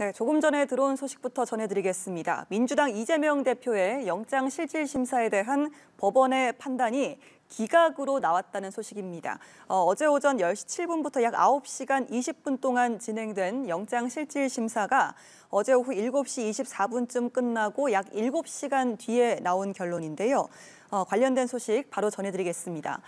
네, 조금 전에 들어온 소식부터 전해드리겠습니다. 민주당 이재명 대표의 영장 실질 심사에 대한 법원의 판단이 기각으로 나왔다는 소식입니다. 어, 제 오전 10시 7분부터 약 9시간 20분 동안 진행된 영장실질심사가 어제 오후 7시 24분쯤 끝나고 약 7시간 뒤에 나온 결론인데요. 어, 관련된 소식 바로 전해드리겠습니다.